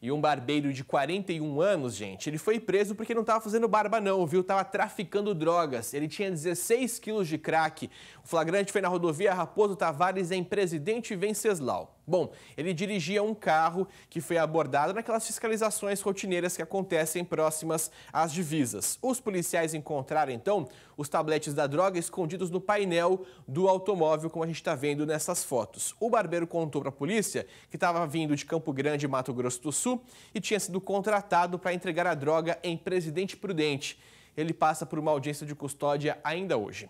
E um barbeiro de 41 anos, gente, ele foi preso porque não estava fazendo barba não, viu? Tava traficando drogas. Ele tinha 16 quilos de crack. O flagrante foi na rodovia Raposo Tavares, em Presidente Venceslau. Bom, ele dirigia um carro que foi abordado naquelas fiscalizações rotineiras que acontecem próximas às divisas. Os policiais encontraram, então, os tabletes da droga escondidos no painel do automóvel, como a gente está vendo nessas fotos. O barbeiro contou para a polícia que estava vindo de Campo Grande, Mato Grosso do Sul, e tinha sido contratado para entregar a droga em Presidente Prudente. Ele passa por uma audiência de custódia ainda hoje.